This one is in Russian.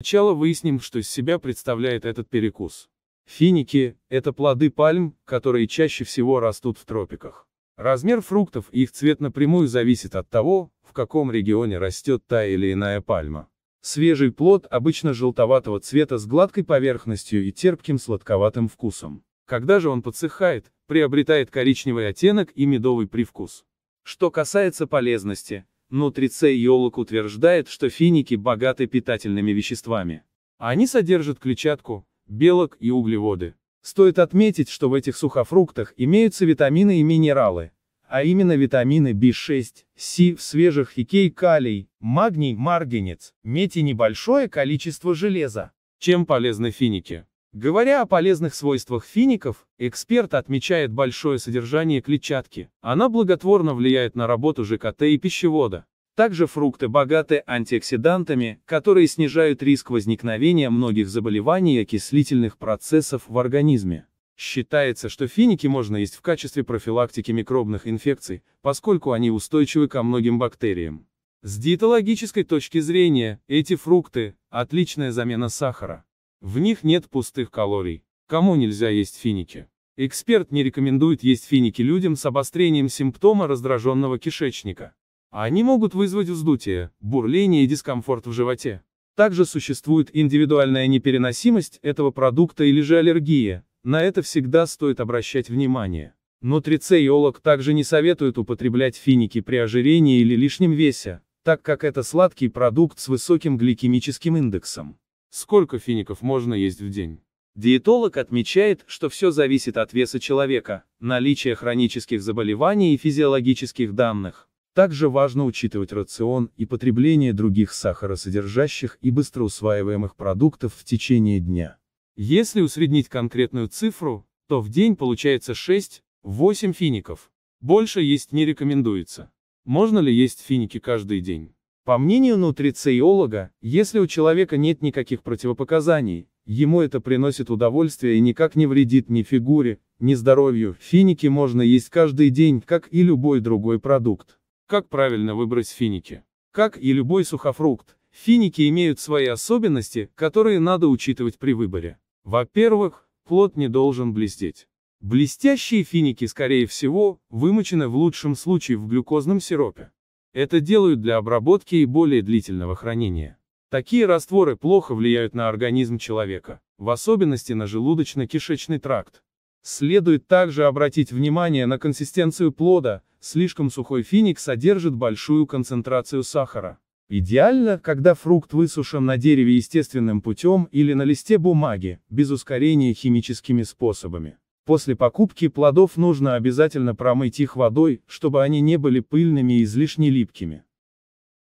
Сначала выясним, что из себя представляет этот перекус. Финики – это плоды пальм, которые чаще всего растут в тропиках. Размер фруктов и их цвет напрямую зависит от того, в каком регионе растет та или иная пальма. Свежий плод обычно желтоватого цвета с гладкой поверхностью и терпким сладковатым вкусом. Когда же он подсыхает, приобретает коричневый оттенок и медовый привкус. Что касается полезности, Нутрице Йолок утверждает, что финики богаты питательными веществами. Они содержат клетчатку, белок и углеводы. Стоит отметить, что в этих сухофруктах имеются витамины и минералы, а именно витамины B6, C в свежих и хикей калий, магний, марганец, медь и небольшое количество железа. Чем полезны финики? Говоря о полезных свойствах фиников, эксперт отмечает большое содержание клетчатки. Она благотворно влияет на работу ЖКТ и пищевода. Также фрукты богаты антиоксидантами, которые снижают риск возникновения многих заболеваний и окислительных процессов в организме. Считается, что финики можно есть в качестве профилактики микробных инфекций, поскольку они устойчивы ко многим бактериям. С диетологической точки зрения, эти фрукты – отличная замена сахара. В них нет пустых калорий. Кому нельзя есть финики? Эксперт не рекомендует есть финики людям с обострением симптома раздраженного кишечника. Они могут вызвать вздутие, бурление и дискомфорт в животе. Также существует индивидуальная непереносимость этого продукта или же аллергия, на это всегда стоит обращать внимание. Нутрициолог также не советует употреблять финики при ожирении или лишнем весе, так как это сладкий продукт с высоким гликемическим индексом. Сколько фиников можно есть в день? Диетолог отмечает, что все зависит от веса человека, наличия хронических заболеваний и физиологических данных. Также важно учитывать рацион и потребление других сахаросодержащих и быстроусваиваемых продуктов в течение дня. Если усреднить конкретную цифру, то в день получается 6-8 фиников. Больше есть не рекомендуется. Можно ли есть финики каждый день? По мнению нутрициолога, если у человека нет никаких противопоказаний, ему это приносит удовольствие и никак не вредит ни фигуре, ни здоровью. Финики можно есть каждый день, как и любой другой продукт. Как правильно выбрать финики? Как и любой сухофрукт, финики имеют свои особенности, которые надо учитывать при выборе. Во-первых, плод не должен блестеть. Блестящие финики, скорее всего, вымочены в лучшем случае в глюкозном сиропе. Это делают для обработки и более длительного хранения. Такие растворы плохо влияют на организм человека, в особенности на желудочно-кишечный тракт. Следует также обратить внимание на консистенцию плода, слишком сухой финик содержит большую концентрацию сахара. Идеально, когда фрукт высушен на дереве естественным путем или на листе бумаги, без ускорения химическими способами. После покупки плодов нужно обязательно промыть их водой, чтобы они не были пыльными и излишне липкими.